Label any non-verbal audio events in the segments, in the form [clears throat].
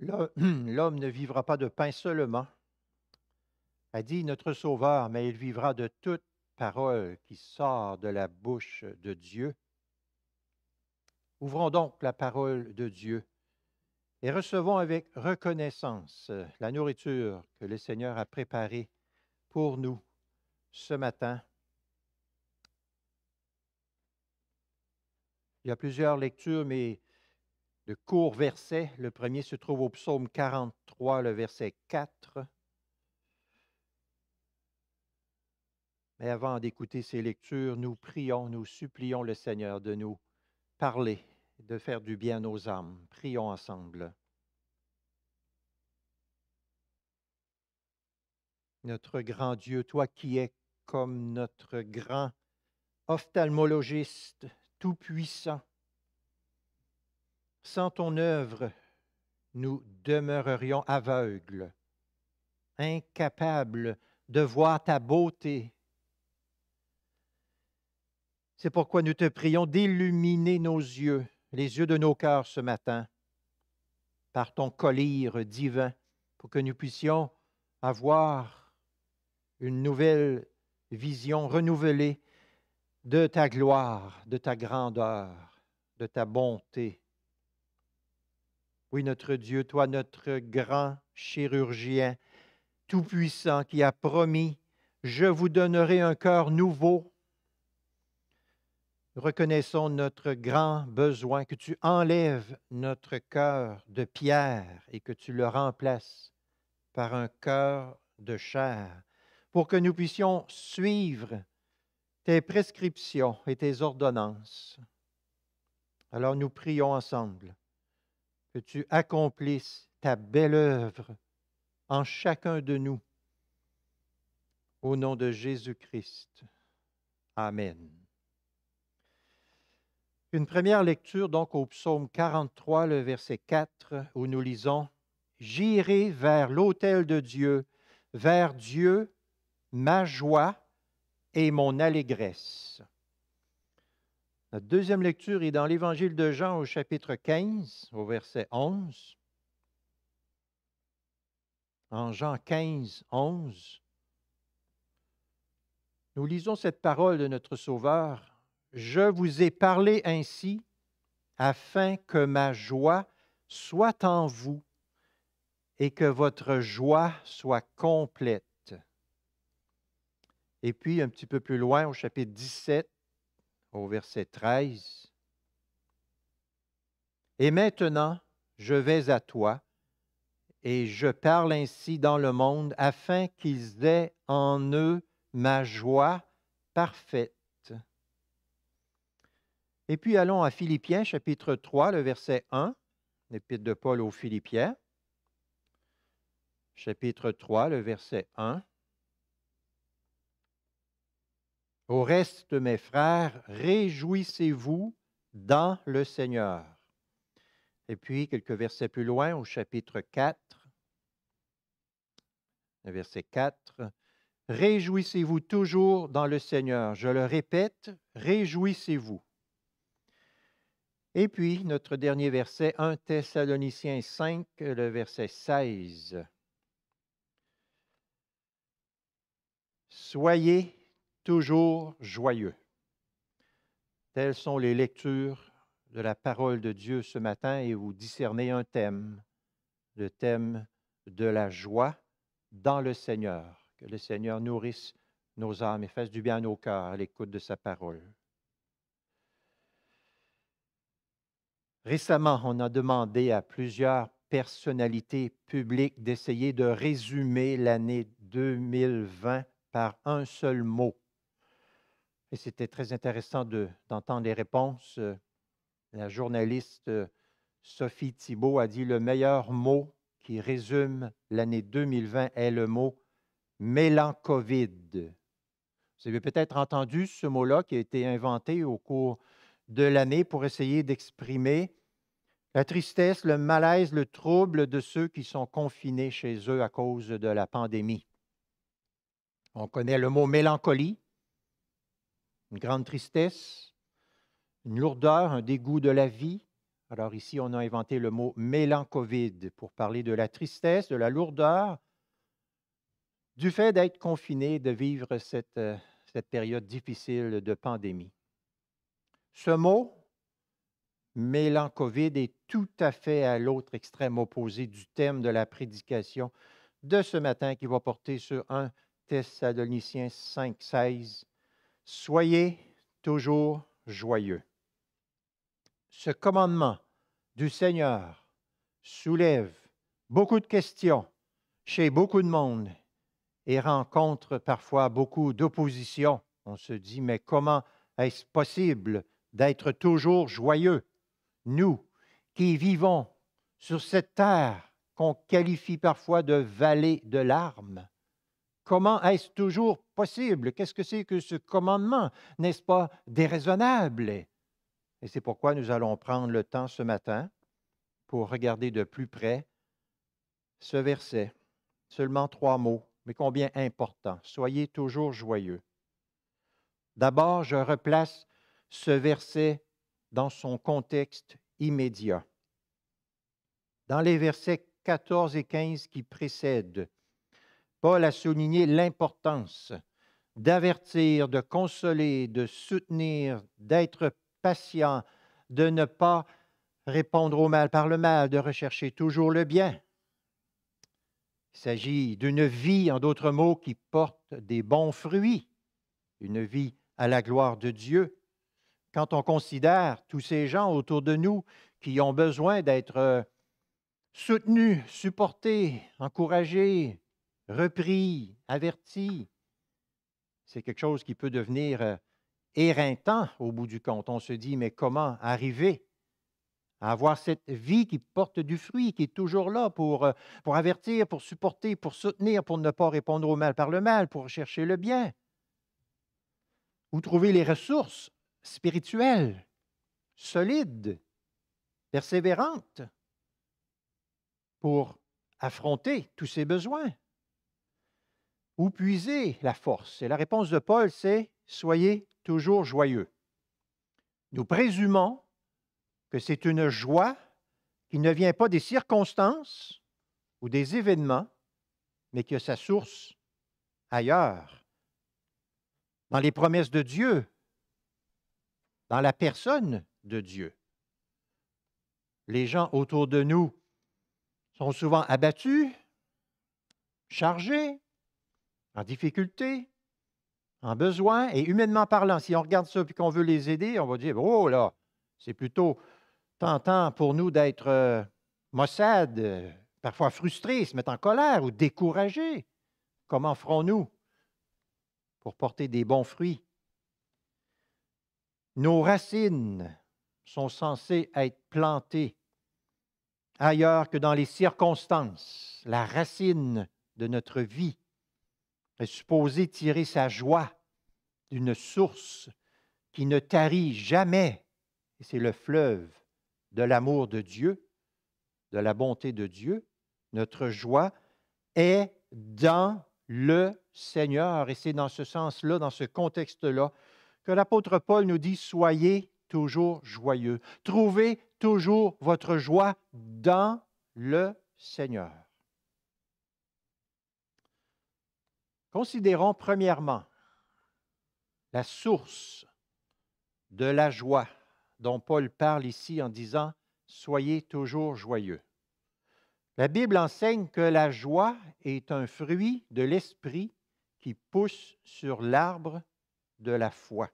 [clears throat] L'homme ne vivra pas de pain seulement, a dit notre Sauveur, mais il vivra de toute parole qui sort de la bouche de Dieu. Ouvrons donc la parole de Dieu et recevons avec reconnaissance euh, la nourriture que le Seigneur a préparée pour nous ce matin. Il y a plusieurs lectures, mais de court verset, Le premier se trouve au psaume 43, le verset 4. Mais avant d'écouter ces lectures, nous prions, nous supplions le Seigneur de nous parler, de faire du bien à nos âmes. Prions ensemble. Notre grand Dieu, toi qui es comme notre grand ophtalmologiste tout-puissant, sans ton œuvre, nous demeurerions aveugles, incapables de voir ta beauté. C'est pourquoi nous te prions d'illuminer nos yeux, les yeux de nos cœurs ce matin, par ton collyre divin, pour que nous puissions avoir une nouvelle vision renouvelée de ta gloire, de ta grandeur, de ta bonté, oui, notre Dieu, toi, notre grand chirurgien tout-puissant qui a promis, je vous donnerai un cœur nouveau. Reconnaissons notre grand besoin, que tu enlèves notre cœur de pierre et que tu le remplaces par un cœur de chair, pour que nous puissions suivre tes prescriptions et tes ordonnances. Alors nous prions ensemble que tu accomplisses ta belle œuvre en chacun de nous. Au nom de Jésus-Christ. Amen. Une première lecture donc au psaume 43, le verset 4, où nous lisons J'irai vers l'autel de Dieu, vers Dieu, ma joie et mon allégresse. Notre deuxième lecture est dans l'Évangile de Jean au chapitre 15, au verset 11. En Jean 15, 11, nous lisons cette parole de notre Sauveur. Je vous ai parlé ainsi afin que ma joie soit en vous et que votre joie soit complète. Et puis, un petit peu plus loin, au chapitre 17, au verset 13. Et maintenant, je vais à toi, et je parle ainsi dans le monde, afin qu'ils aient en eux ma joie parfaite. Et puis allons à Philippiens chapitre 3, le verset 1, l'épître de Paul aux Philippiens. Chapitre 3, le verset 1. Au reste, mes frères, réjouissez-vous dans le Seigneur. Et puis, quelques versets plus loin, au chapitre 4, le verset 4, Réjouissez-vous toujours dans le Seigneur. Je le répète, réjouissez-vous. Et puis, notre dernier verset, 1 Thessaloniciens 5, le verset 16. Soyez toujours joyeux. Telles sont les lectures de la parole de Dieu ce matin et vous discernez un thème, le thème de la joie dans le Seigneur. Que le Seigneur nourrisse nos âmes et fasse du bien à nos cœurs à l'écoute de sa parole. Récemment, on a demandé à plusieurs personnalités publiques d'essayer de résumer l'année 2020 par un seul mot. Et c'était très intéressant d'entendre les réponses. Euh. La journaliste euh, Sophie Thibault a dit le meilleur mot qui résume l'année 2020 est le mot mélancovide. Vous avez peut-être entendu ce mot-là qui a été inventé au cours de l'année pour essayer d'exprimer la tristesse, le malaise, le trouble de ceux qui sont confinés chez eux à cause de la pandémie. On connaît le mot mélancolie, une grande tristesse, une lourdeur, un dégoût de la vie. Alors ici, on a inventé le mot mélancovide pour parler de la tristesse, de la lourdeur, du fait d'être confiné, de vivre cette, euh, période difficile de pandémie. Ce mot, mélancovide, est tout à fait à l'autre extrême opposé du thème de la prédication de ce matin qui va porter sur 1 Thessaloniciens 5, 16 Soyez toujours joyeux. Ce commandement du Seigneur soulève beaucoup de questions chez beaucoup de monde et rencontre parfois beaucoup d'opposition. On se dit, mais comment est-ce possible d'être toujours joyeux, nous qui vivons sur cette terre qu'on qualifie parfois de vallée de larmes, Comment est-ce toujours possible? Qu'est-ce que c'est que ce commandement? N'est-ce pas déraisonnable? Et c'est pourquoi nous allons prendre le temps ce matin pour regarder de plus près ce verset. Seulement trois mots, mais combien important. Soyez toujours joyeux. D'abord, je replace ce verset dans son contexte immédiat. Dans les versets 14 et 15 qui précèdent, Paul a souligné l'importance d'avertir, de consoler, de soutenir, d'être patient, de ne pas répondre au mal par le mal, de rechercher toujours le bien. Il s'agit d'une vie, en d'autres mots, qui porte des bons fruits, une vie à la gloire de Dieu. Quand on considère tous ces gens autour de nous qui ont besoin d'être euh, soutenus, supportés, encouragés, repris, averti. C'est quelque chose qui peut devenir euh, éreintant au bout du compte. On se dit, mais comment arriver à avoir cette vie qui porte du fruit, qui est toujours là pour, euh, pour avertir, pour supporter, pour soutenir, pour ne pas répondre au mal par le mal, pour chercher le bien? ou trouver les ressources spirituelles, solides, persévérantes pour affronter tous ces besoins? Où puiser la force? Et la réponse de Paul, c'est Soyez toujours joyeux. Nous présumons que c'est une joie qui ne vient pas des circonstances ou des événements, mais qui a sa source ailleurs, dans les promesses de Dieu, dans la personne de Dieu. Les gens autour de nous sont souvent abattus, chargés, en difficulté, en besoin, et humainement parlant, si on regarde ça et qu'on veut les aider, on va dire, oh là, c'est plutôt tentant pour nous d'être euh, euh parfois frustrés, se mettre en colère ou découragés. Comment ferons-nous pour porter des bons fruits? Nos racines sont censées être plantées ailleurs que dans les circonstances. La racine de notre vie est supposé tirer sa joie d'une source qui ne tarit jamais, et c'est le fleuve de l'amour de Dieu, de la bonté de Dieu. Notre joie est dans le Seigneur, et c'est dans ce sens-là, dans ce contexte-là, que l'apôtre Paul nous dit, soyez toujours joyeux, trouvez toujours votre joie dans le Seigneur. Considérons premièrement la source de la joie dont Paul parle ici en disant Soyez toujours joyeux. La Bible enseigne que la joie est un fruit de l'esprit qui pousse sur l'arbre de la foi.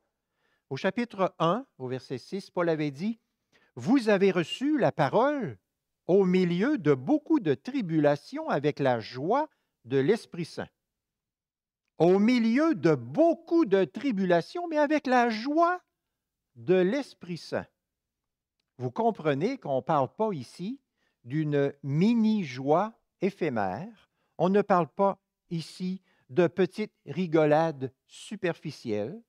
Au chapitre 1, au verset 6, Paul avait dit, Vous avez reçu la parole au milieu de beaucoup de tribulations avec la joie de l'Esprit Saint au milieu de beaucoup de tribulations, mais avec la joie de l'Esprit Saint. Vous comprenez qu'on ne parle pas ici d'une mini-joie éphémère. On ne parle pas ici de petites rigolades superficielles.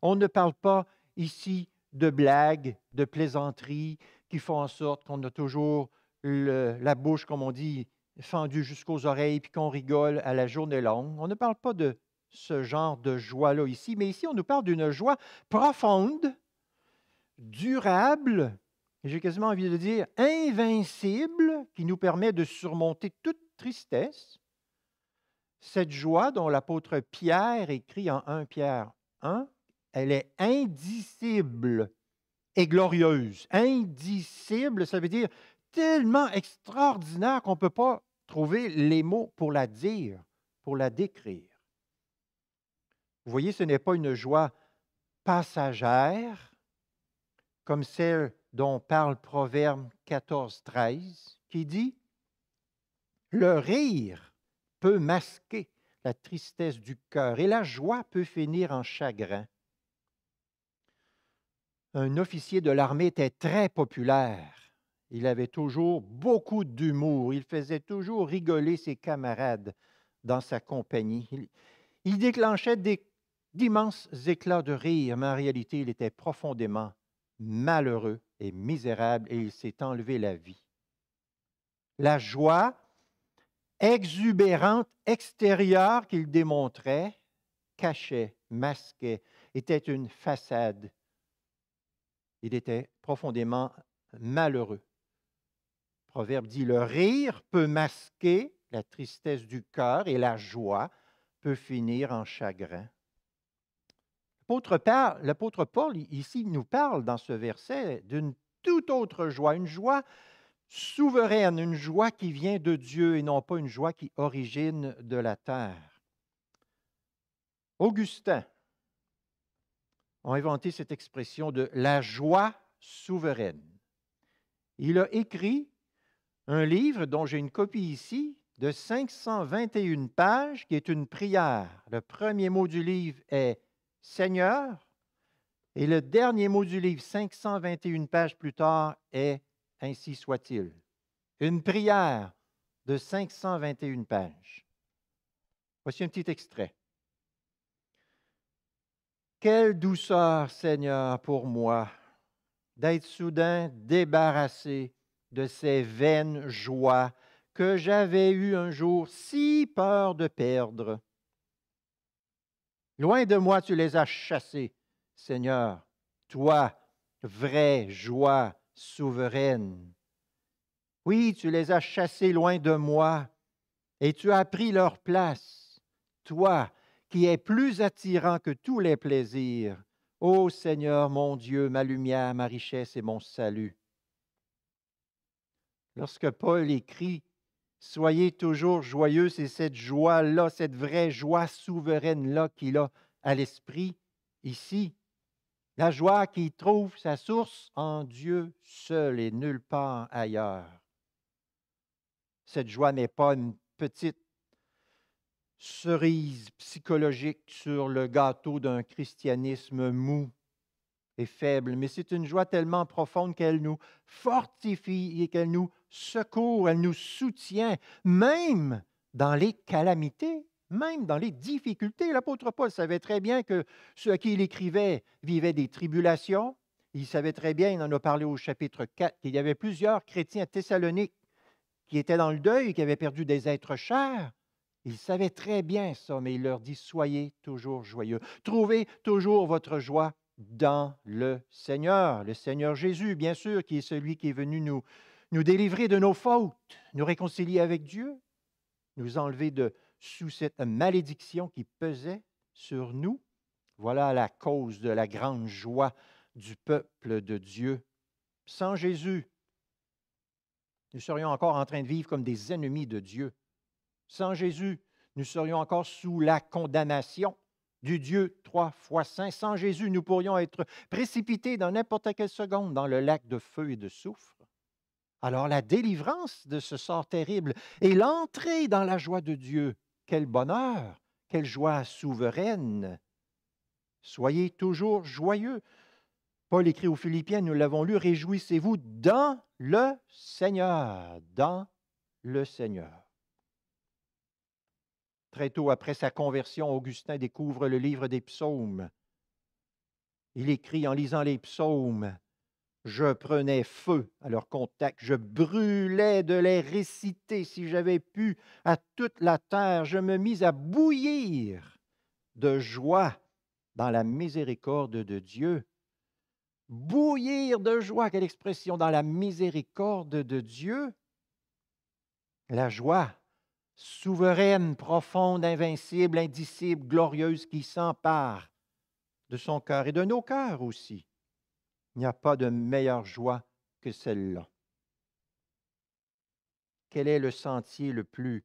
On ne parle pas ici de blagues, de plaisanteries qui font en sorte qu'on a toujours la bouche, comme on dit, fendue jusqu'aux oreilles, puis qu'on rigole à la journée longue. On ne parle pas de ce genre de joie-là ici, mais ici on nous parle d'une joie profonde, durable, j'ai quasiment envie de dire invincible, qui nous permet de surmonter toute tristesse. Cette joie dont l'apôtre Pierre écrit en 1 Pierre 1, elle est indicible et glorieuse. Indicible, ça veut dire tellement extraordinaire qu'on ne peut pas trouver les mots pour la dire, pour la décrire. Vous voyez, ce n'est pas une joie passagère comme celle dont parle Proverbe 14, 13, qui dit Le rire peut masquer la tristesse du cœur et la joie peut finir en chagrin. Un officier de l'armée était très populaire. Il avait toujours beaucoup d'humour. Il faisait toujours rigoler ses camarades dans sa compagnie. Il, déclenchait des d'immenses éclats de rire, mais en réalité, il était profondément malheureux et misérable et il s'est enlevé la vie. La joie exubérante extérieure qu'il démontrait cachait, masquait, était une façade. Il était profondément malheureux. Le proverbe dit, le rire peut masquer la tristesse du cœur et la joie peut finir en chagrin. L'apôtre Paul, ici, nous parle dans ce verset d'une toute autre joie, une joie souveraine, une joie qui vient de Dieu et non pas une joie qui origine de la terre. Augustin a inventé cette expression de la joie souveraine. Il a écrit un livre dont j'ai une copie ici de 521 pages qui est une prière. Le premier mot du livre est Seigneur. Et le dernier mot du livre, 521 pages plus tard, est Ainsi soit-il. Une prière de 521 pages. Voici un petit extrait. Quelle douceur, Seigneur, pour moi d'être soudain débarrassé de ces vaines joies que j'avais eu un jour si peur de perdre. Loin de moi, tu les as chassés, Seigneur, toi, vraie joie souveraine. Oui, tu les as chassés loin de moi, et tu as pris leur place, toi, qui es plus attirant que tous les plaisirs. Ô Seigneur mon Dieu, ma lumière, ma richesse et mon salut. Lorsque Paul écrit Soyez toujours joyeux. C'est cette joie-là, cette vraie joie souveraine-là qu'il a à l'esprit ici. La joie qui trouve sa source en Dieu seul et nulle part ailleurs. Cette joie n'est pas une petite cerise psychologique sur le gâteau d'un christianisme mou et faible, mais c'est une joie tellement profonde qu'elle nous fortifie et qu'elle nous secours, elle nous soutient, même dans les calamités, même dans les difficultés. L'apôtre Paul savait très bien que ceux à qui il écrivait vivaient des tribulations. Il savait très bien, il en a parlé au chapitre 4, qu'il y avait plusieurs chrétiens thessaloniques qui étaient dans le deuil, qui avaient perdu des êtres chers. Il savait très bien ça, mais il leur dit, soyez toujours joyeux. Trouvez toujours votre joie dans le Seigneur, le Seigneur Jésus, bien sûr, qui est celui qui est venu nous, nous délivrer de nos fautes, nous réconcilier avec Dieu, nous enlever de sous cette malédiction qui pesait sur nous. Voilà la cause de la grande joie du peuple de Dieu. Sans Jésus, nous serions encore en train de vivre comme des ennemis de Dieu. Sans Jésus, nous serions encore sous la condamnation du Dieu trois fois saint. Sans Jésus, nous pourrions être précipités dans n'importe quelle seconde dans le lac de feu et de soufre. Alors la délivrance de ce sort terrible et l'entrée dans la joie de Dieu, quel bonheur, quelle joie souveraine. Soyez toujours joyeux. Paul écrit aux Philippiens, nous l'avons lu, réjouissez-vous dans le Seigneur, dans le Seigneur. Très tôt après sa conversion, Augustin découvre le livre des psaumes. Il écrit en lisant les psaumes, je prenais feu à leur contact, je brûlais de les réciter si j'avais pu à toute la terre, je me mis à bouillir de joie dans la miséricorde de Dieu. Bouillir de joie, quelle expression, dans la miséricorde de Dieu. La joie souveraine, profonde, invincible, indicible, glorieuse qui s'empare de son cœur et de nos cœurs aussi il n'y a pas de meilleure joie que celle-là. Quel est le sentier le plus,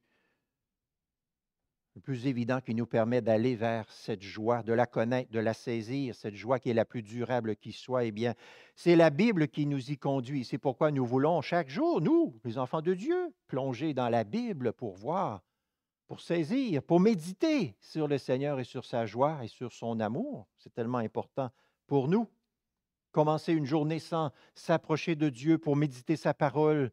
le plus évident qui nous permet d'aller vers cette joie, de la connaître, de la saisir, cette joie qui est la plus durable qui soit? Eh bien, c'est la Bible qui nous y conduit. C'est pourquoi nous voulons chaque jour, nous, les enfants de Dieu, plonger dans la Bible pour voir, pour saisir, pour méditer sur le Seigneur et sur sa joie et sur son amour. C'est tellement important pour nous commencer une journée sans s'approcher de Dieu pour méditer sa parole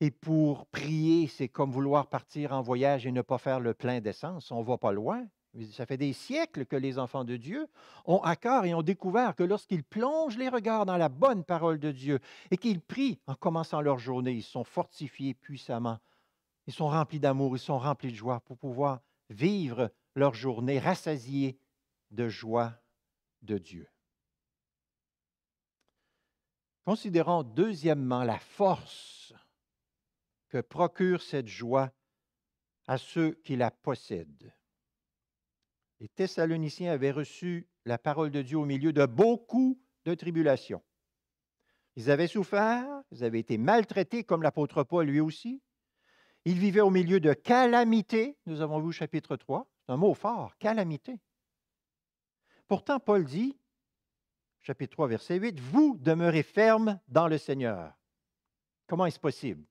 et pour prier, c'est comme vouloir partir en voyage et ne pas faire le plein d'essence. On ne va pas loin. Ça fait des siècles que les enfants de Dieu ont accord et ont découvert que lorsqu'ils plongent les regards dans la bonne parole de Dieu et qu'ils prient en commençant leur journée, ils sont fortifiés puissamment. Ils sont remplis d'amour, ils sont remplis de joie pour pouvoir vivre leur journée rassasiée de joie de Dieu. Considérons deuxièmement la force que procure cette joie à ceux qui la possèdent. Les Thessaloniciens avaient reçu la parole de Dieu au milieu de beaucoup de tribulations. Ils avaient souffert, ils avaient été maltraités comme l'apôtre Paul lui aussi. Ils vivaient au milieu de calamités, nous avons vu au chapitre 3, c'est un mot fort, calamité. Pourtant, Paul dit, chapitre 3, verset 8, Vous demeurez ferme dans le Seigneur. Comment est-ce possible?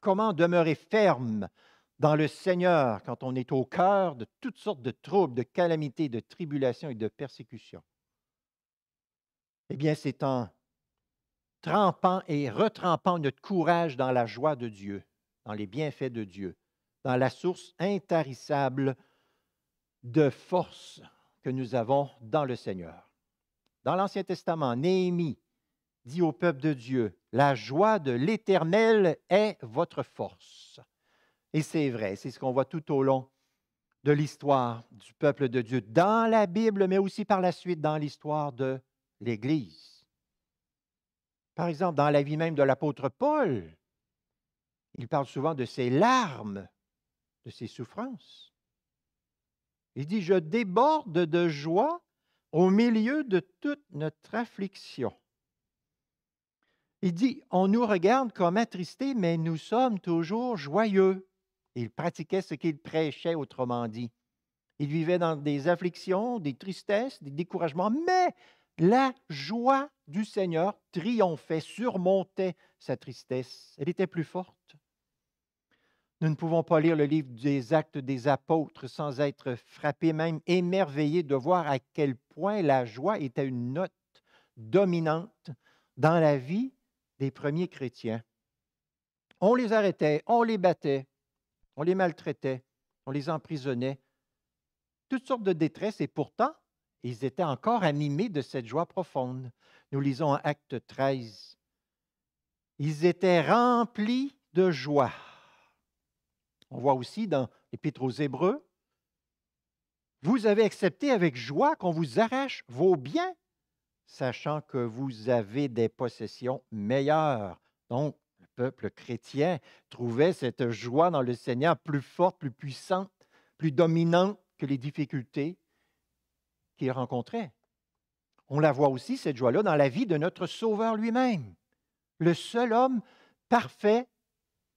Comment demeurer ferme dans le Seigneur quand on est au cœur de toutes sortes de troubles, de calamités, de tribulations et de persécutions? Eh bien, c'est en trempant et retrempant notre courage dans la joie de Dieu, dans les bienfaits de Dieu, dans la source intarissable de force que nous avons dans le Seigneur dans l'Ancien Testament, Néhémie dit au peuple de Dieu, la joie de l'Éternel est votre force. Et c'est vrai, c'est ce qu'on voit tout au long de l'histoire du peuple de Dieu dans la Bible, mais aussi par la suite dans l'histoire de l'Église. Par exemple, dans la vie même de l'apôtre Paul, il parle souvent de ses larmes, de ses souffrances. Il dit, je déborde de joie au milieu de toute notre affliction. Il dit, on nous regarde comme attristés, mais nous sommes toujours joyeux. Il pratiquait ce qu'il prêchait, autrement dit. Il vivait dans des afflictions, des tristesses, des découragements, mais la joie du Seigneur triomphait, surmontait sa tristesse. Elle était plus forte. Nous ne pouvons pas lire le livre des actes des apôtres sans être frappés, même émerveillés de voir à quel point la joie était une note dominante dans la vie des premiers chrétiens. On les arrêtait, on les battait, on les maltraitait, on les emprisonnait. Toutes sortes de détresses et pourtant, ils étaient encore animés de cette joie profonde. Nous lisons en Acte 13. Ils étaient remplis de joie on voit aussi dans l'Épître aux Hébreux, vous avez accepté avec joie qu'on vous arrache vos biens, sachant que vous avez des possessions meilleures. Donc, le peuple chrétien trouvait cette joie dans le Seigneur plus forte, plus puissante, plus dominante que les difficultés qu'il rencontrait. On la voit aussi, cette joie-là, dans la vie de notre Sauveur lui-même, le seul homme parfait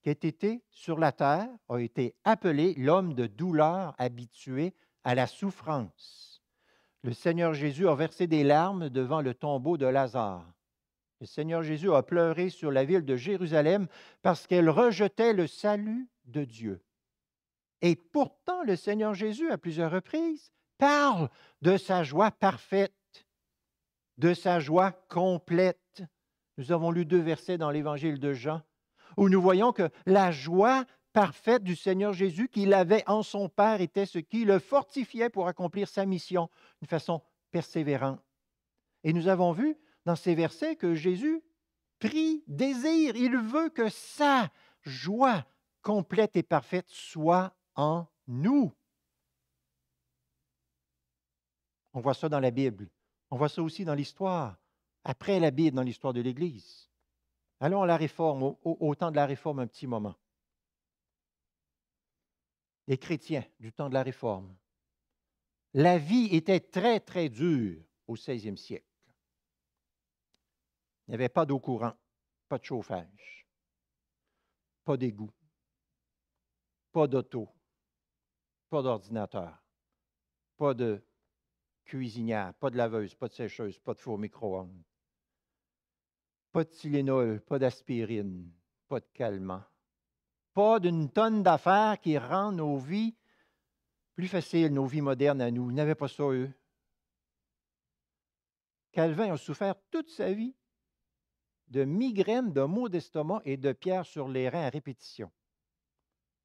qui a été sur la terre a été appelé l'homme de douleur habitué à la souffrance. Le Seigneur Jésus a versé des larmes devant le tombeau de Lazare. Le Seigneur Jésus a pleuré sur la ville de Jérusalem parce qu'elle rejetait le salut de Dieu. Et pourtant, le Seigneur Jésus, à plusieurs reprises, parle de sa joie parfaite, de sa joie complète. Nous avons lu deux versets dans l'Évangile de Jean où nous voyons que la joie parfaite du Seigneur Jésus qu'il avait en son Père était ce qui le fortifiait pour accomplir sa mission d'une façon persévérante. Et nous avons vu dans ces versets que Jésus prie, désire, il veut que sa joie complète et parfaite soit en nous. On voit ça dans la Bible. On voit ça aussi dans l'histoire, après la Bible, dans l'histoire de l'Église. Allons à la réforme, au, temps de la réforme un petit moment. Les chrétiens du temps de la réforme. La vie était très, très dure au 16e siècle. Il n'y avait pas d'eau courante, pas de chauffage, pas d'égout, pas d'auto, pas d'ordinateur, pas de cuisinière, pas de laveuse, pas de sécheuse, pas de four micro-ondes pas de Tylenol, pas d'aspirine, pas de calmant. Pas d'une tonne d'affaires qui rend nos vies plus faciles, nos vies modernes à nous. Ils n'avaient pas ça, eux. Calvin a souffert toute sa vie de migraines, de maux d'estomac et de pierres sur les reins à répétition.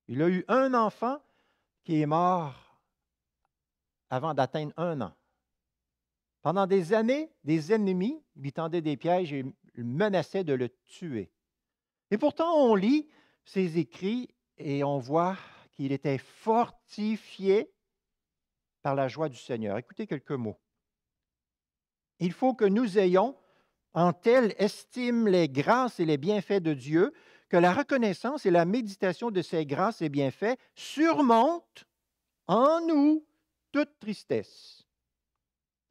Il a eu un enfant qui est mort avant d'atteindre un an. Pendant des années, des ennemis lui tendaient des pièges et menaçait de le tuer. Et pourtant, on lit ses écrits et on voit qu'il était fortifié par la joie du Seigneur. Écoutez quelques mots. Il faut que nous ayons en telle estime les grâces et les bienfaits de Dieu que la reconnaissance et la méditation de ces grâces et bienfaits surmontent en nous toute tristesse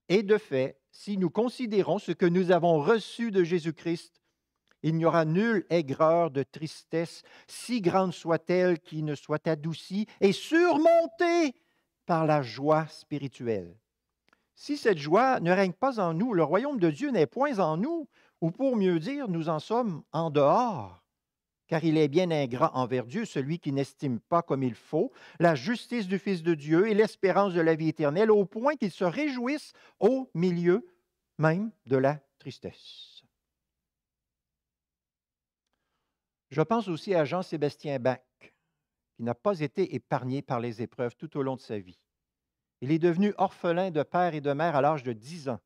et de fait si nous considérons ce que nous avons reçu de Jésus-Christ, il n'y aura nulle aigreur de tristesse, si grande soit-elle, qui ne soit adoucie et surmontée par la joie spirituelle. Si cette joie ne règne pas en nous, le royaume de Dieu n'est point en nous, ou pour mieux dire, nous en sommes en dehors car il est bien ingrat envers Dieu, celui qui n'estime pas comme il faut la justice du Fils de Dieu et l'espérance de la vie éternelle, au point qu'il se réjouisse au milieu même de la tristesse. Je pense aussi à Jean-Sébastien Bach, qui n'a pas été épargné par les épreuves tout au long de sa vie. Il est devenu orphelin de père et de mère à l'âge de 10 ans.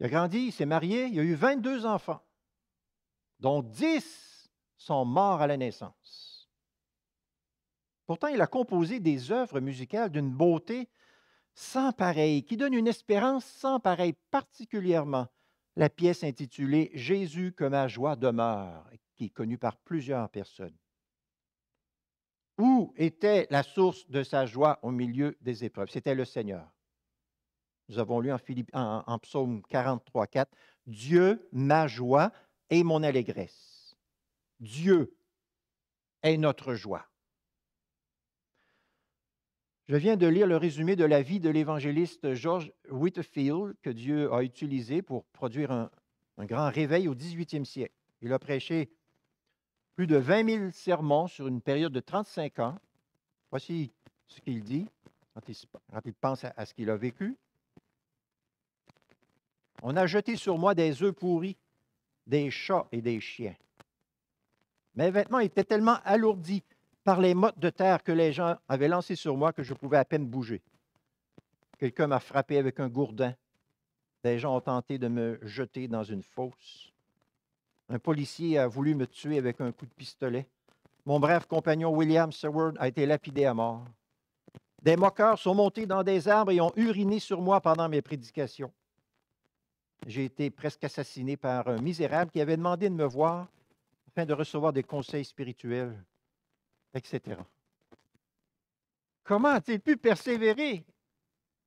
Il a grandi, il s'est marié, il a eu 22 enfants, dont 10 sont morts à la naissance. Pourtant, il a composé des œuvres musicales d'une beauté sans pareille, qui donne une espérance sans pareille, particulièrement la pièce intitulée Jésus que ma joie demeure, qui est connue par plusieurs personnes. Où était la source de sa joie au milieu des épreuves? C'était le Seigneur. Nous avons lu en, en psaume 43, 4, Dieu, ma joie et mon allégresse. Dieu est notre joie. Je viens de lire le résumé de la vie de l'évangéliste George Whitefield que Dieu a utilisé pour produire un, grand réveil au 18e siècle. Il a prêché plus de 20 000 sermons sur une période de 35 ans. Voici ce qu'il dit quand il, pense à, à ce qu'il a vécu. On a jeté sur moi des œufs pourris, des chats et des chiens. Mes vêtements étaient tellement alourdis par les mottes de terre que les gens avaient lancées sur moi que je pouvais à peine bouger. Quelqu'un m'a frappé avec un gourdin. Des gens ont tenté de me jeter dans une fosse. Un policier a voulu me tuer avec un coup de pistolet. Mon brave compagnon William Seward a été lapidé à mort. Des moqueurs sont montés dans des arbres et ont uriné sur moi pendant mes prédications. J'ai été presque assassiné par un misérable qui avait demandé de me voir afin de recevoir des conseils spirituels, etc. Comment a-t-il pu persévérer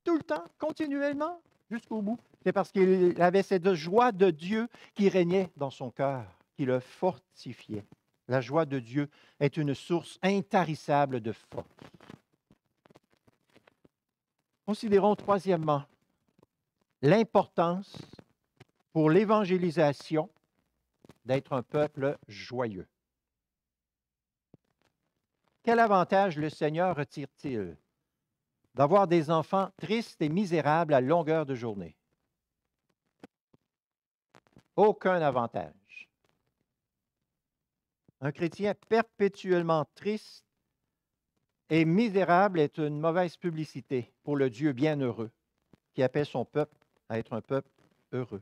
tout le temps, continuellement, jusqu'au bout? C'est parce qu'il avait cette joie de Dieu qui régnait dans son cœur, qui le fortifiait. La joie de Dieu est une source intarissable de force. Considérons troisièmement l'importance pour l'évangélisation d'être un peuple joyeux. Quel avantage le Seigneur retire-t-il d'avoir des enfants tristes et misérables à longueur de journée? Aucun avantage. Un chrétien perpétuellement triste et misérable est une mauvaise publicité pour le Dieu bienheureux qui appelle son peuple à être un peuple heureux.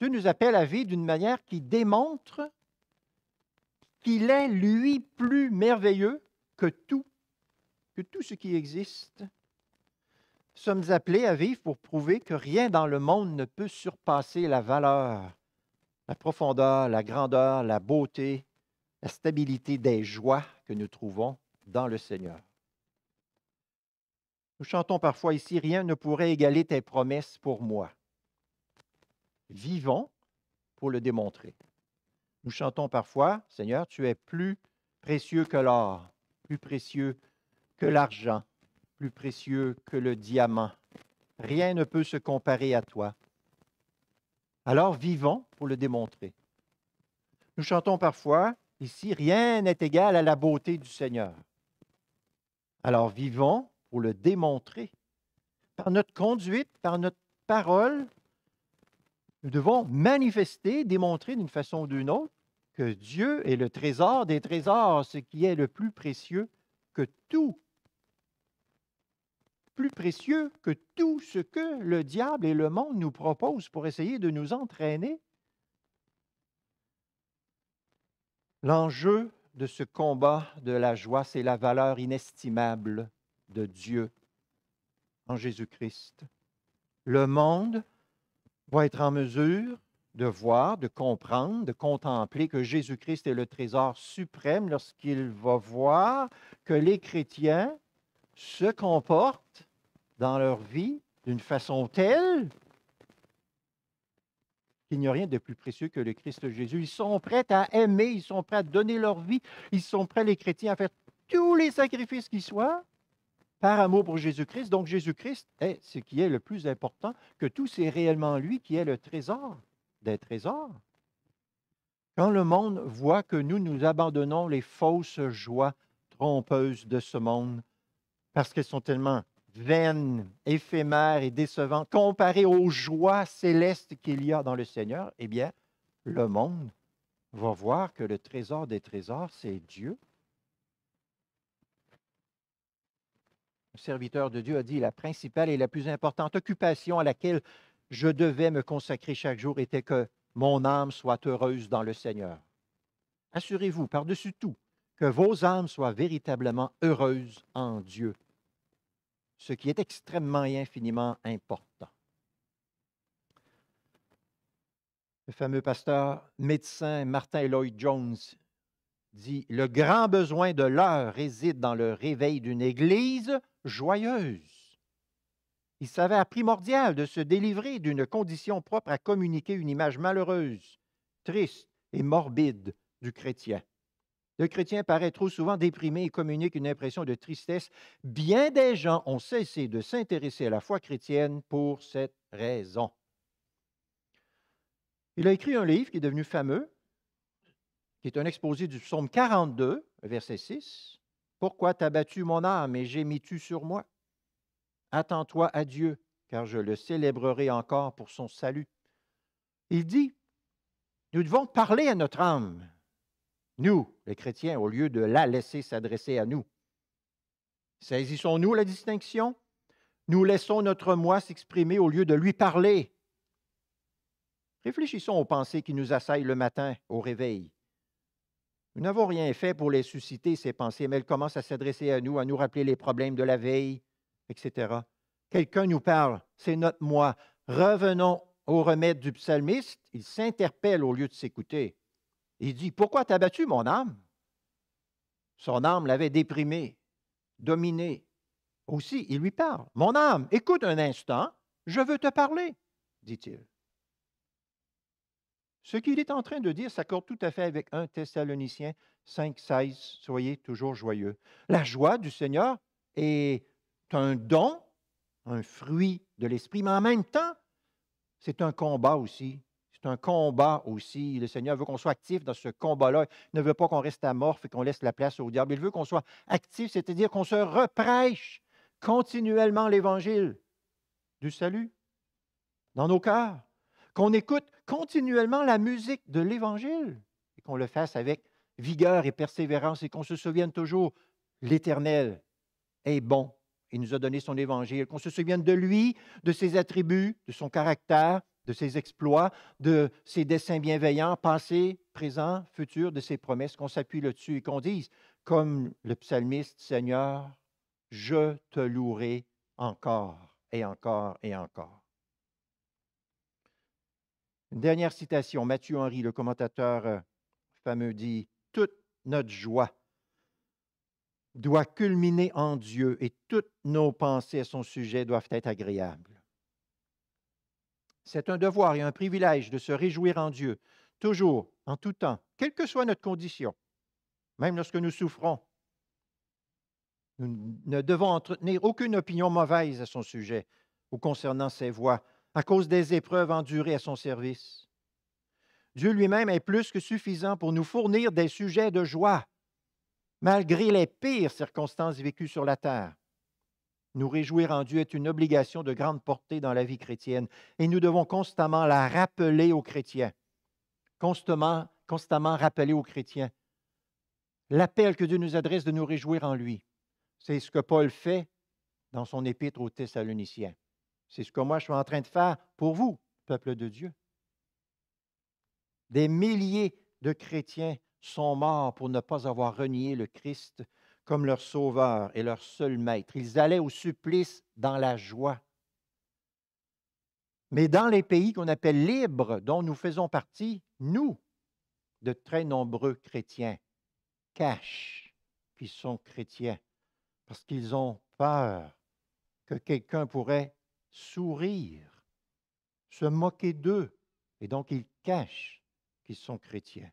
Dieu nous appelle à vivre d'une manière qui démontre qu'il est, lui, plus merveilleux que tout, que tout ce qui existe. Nous sommes appelés à vivre pour prouver que rien dans le monde ne peut surpasser la valeur, la profondeur, la grandeur, la beauté, la stabilité des joies que nous trouvons dans le Seigneur. Nous chantons parfois ici, Rien ne pourrait égaler tes promesses pour moi vivons pour le démontrer. Nous chantons parfois, Seigneur, tu es plus précieux que l'or, plus précieux que l'argent, plus précieux que le diamant. Rien ne peut se comparer à toi. Alors vivons pour le démontrer. Nous chantons parfois, ici, rien n'est égal à la beauté du Seigneur. Alors vivons pour le démontrer par notre conduite, par notre parole, nous devons manifester, démontrer d'une façon ou d'une autre que Dieu est le trésor des trésors, ce qui est le plus précieux que tout. Plus précieux que tout ce que le diable et le monde nous proposent pour essayer de nous entraîner. L'enjeu de ce combat de la joie, c'est la valeur inestimable de Dieu en Jésus-Christ. Le monde va être en mesure de voir, de comprendre, de contempler que Jésus-Christ est le trésor suprême lorsqu'il va voir que les chrétiens se comportent dans leur vie d'une façon telle qu'il n'y a rien de plus précieux que le Christ Jésus. Ils sont prêts à aimer, ils sont prêts à donner leur vie, ils sont prêts, les chrétiens, à faire tous les sacrifices qui soient par amour pour Jésus-Christ. Donc Jésus-Christ est ce qui est le plus important, que tout c'est réellement lui qui est le trésor des trésors. Quand le monde voit que nous nous abandonnons les fausses joies trompeuses de ce monde, parce qu'elles sont tellement vaines, éphémères et décevantes, comparées aux joies célestes qu'il y a dans le Seigneur, eh bien, le monde va voir que le trésor des trésors, c'est Dieu, Le serviteur de Dieu a dit, la principale et la plus importante occupation à laquelle je devais me consacrer chaque jour était que mon âme soit heureuse dans le Seigneur. Assurez-vous par-dessus tout que vos âmes soient véritablement heureuses en Dieu, ce qui est extrêmement et infiniment important. Le fameux pasteur médecin Martin Lloyd Jones dit, Le grand besoin de l'heure réside dans le réveil d'une Église joyeuse. Il s'avère primordial de se délivrer d'une condition propre à communiquer une image malheureuse, triste et morbide du chrétien. Le chrétien paraît trop souvent déprimé et communique une impression de tristesse. Bien des gens ont cessé de s'intéresser à la foi chrétienne pour cette raison. Il a écrit un livre qui est devenu fameux, qui est un exposé du psaume 42, verset 6, pourquoi t'as battu mon âme et mis tu sur moi? Attends-toi à Dieu, car je le célébrerai encore pour son salut. Il dit, nous devons parler à notre âme, nous, les chrétiens, au lieu de la laisser s'adresser à nous. Saisissons-nous la distinction? Nous laissons notre moi s'exprimer au lieu de lui parler. Réfléchissons aux pensées qui nous assaillent le matin au réveil. Nous n'avons rien fait pour les susciter, ces pensées, mais elles commencent à s'adresser à nous, à nous rappeler les problèmes de la veille, etc. Quelqu'un nous parle, c'est notre moi. Revenons au remède du psalmiste, il s'interpelle au lieu de s'écouter. Il dit, pourquoi t'as battu mon âme? Son âme l'avait déprimé, dominé. Aussi, il lui parle. Mon âme, écoute un instant, je veux te parler, dit-il. Ce qu'il est en train de dire s'accorde tout à fait avec 1 Thessalonicien 5, Soyez toujours joyeux. La joie du Seigneur est un don, un fruit de l'esprit, mais en même temps, c'est un combat aussi. C'est un combat aussi. Le Seigneur veut qu'on soit actif dans ce combat-là. Il ne veut pas qu'on reste amorphe et qu'on laisse la place au diable. Il veut qu'on soit actif, c'est-à-dire qu'on se reprêche continuellement l'Évangile du salut dans nos cœurs, qu'on écoute continuellement la musique de l'Évangile et qu'on le fasse avec vigueur et persévérance et qu'on se souvienne toujours, l'Éternel est bon. Il nous a donné son Évangile, qu'on se souvienne de lui, de ses attributs, de son caractère, de ses exploits, de ses desseins bienveillants, passés, présents, futurs, de ses promesses, qu'on s'appuie là-dessus et qu'on dise, comme le psalmiste, Seigneur, je te louerai encore et encore et encore. Une dernière citation, Mathieu Henry, le commentateur euh, fameux, dit Toute notre joie doit culminer en Dieu et toutes nos pensées à son sujet doivent être agréables. C'est un devoir et un privilège de se réjouir en Dieu, toujours, en tout temps, quelle que soit notre condition, même lorsque nous souffrons. Nous ne devons entretenir aucune opinion mauvaise à son sujet ou concernant ses voies, à cause des épreuves endurées à son service. Dieu lui-même est plus que suffisant pour nous fournir des sujets de joie, malgré les pires circonstances vécues sur la terre. Nous réjouir en Dieu est une obligation de grande portée dans la vie chrétienne et nous devons constamment la rappeler aux chrétiens. Constamment, constamment rappeler aux chrétiens l'appel que Dieu nous adresse de nous réjouir en lui. C'est ce que Paul fait dans son épître aux Thessaloniciens. C'est ce que moi je suis en train de faire pour vous, peuple de Dieu. Des milliers de chrétiens sont morts pour ne pas avoir renié le Christ comme leur sauveur et leur seul maître. Ils allaient au supplice dans la joie. Mais dans les pays qu'on appelle libres, dont nous faisons partie, nous, de très nombreux chrétiens, cachent qu'ils sont chrétiens parce qu'ils ont peur que quelqu'un pourrait sourire, se moquer d'eux, et donc ils cachent qu'ils sont chrétiens.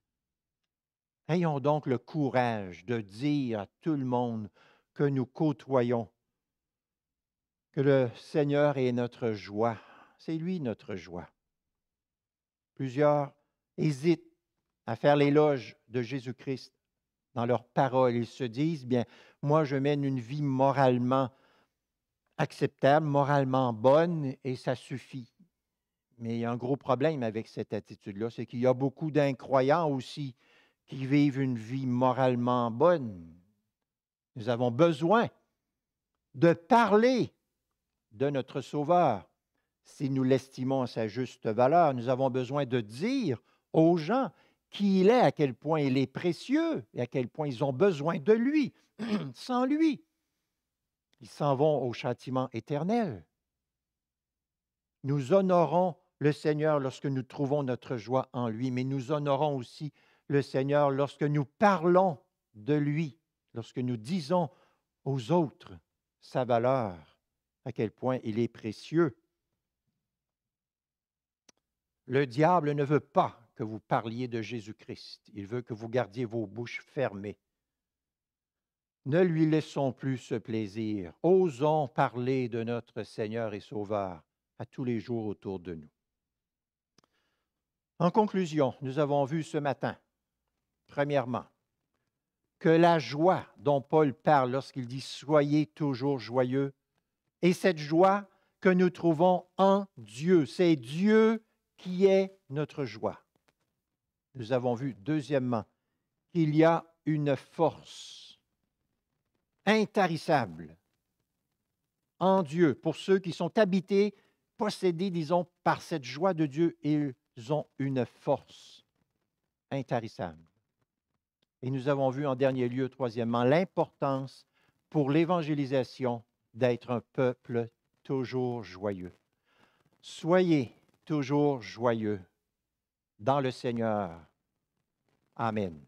Ayons donc le courage de dire à tout le monde que nous côtoyons que le Seigneur est notre joie, c'est lui notre joie. Plusieurs hésitent à faire l'éloge de Jésus-Christ dans leurs paroles. Ils se disent, bien, moi je mène une vie moralement acceptable, moralement bonne, et ça suffit. Mais il y a un gros problème avec cette attitude-là, c'est qu'il y a beaucoup d'incroyants aussi qui vivent une vie moralement bonne. Nous avons besoin de parler de notre Sauveur si nous l'estimons à sa juste valeur. Nous avons besoin de dire aux gens qui il est, à quel point il est précieux et à quel point ils ont besoin de lui. [clears throat] Sans lui, ils s'en vont au châtiment éternel. Nous honorons le Seigneur lorsque nous trouvons notre joie en lui, mais nous honorons aussi le Seigneur lorsque nous parlons de lui, lorsque nous disons aux autres sa valeur, à quel point il est précieux. Le diable ne veut pas que vous parliez de Jésus-Christ. Il veut que vous gardiez vos bouches fermées. Ne lui laissons plus ce plaisir. Osons parler de notre Seigneur et Sauveur à tous les jours autour de nous. En conclusion, nous avons vu ce matin, premièrement, que la joie dont Paul parle lorsqu'il dit Soyez toujours joyeux, est cette joie que nous trouvons en Dieu. C'est Dieu qui est notre joie. Nous avons vu, deuxièmement, qu'il y a une force intarissable en Dieu pour ceux qui sont habités, possédés, disons, par cette joie de Dieu. Ils ont une force intarissable. Et nous avons vu en dernier lieu, troisièmement, l'importance pour l'évangélisation d'être un peuple toujours joyeux. Soyez toujours joyeux dans le Seigneur. Amen.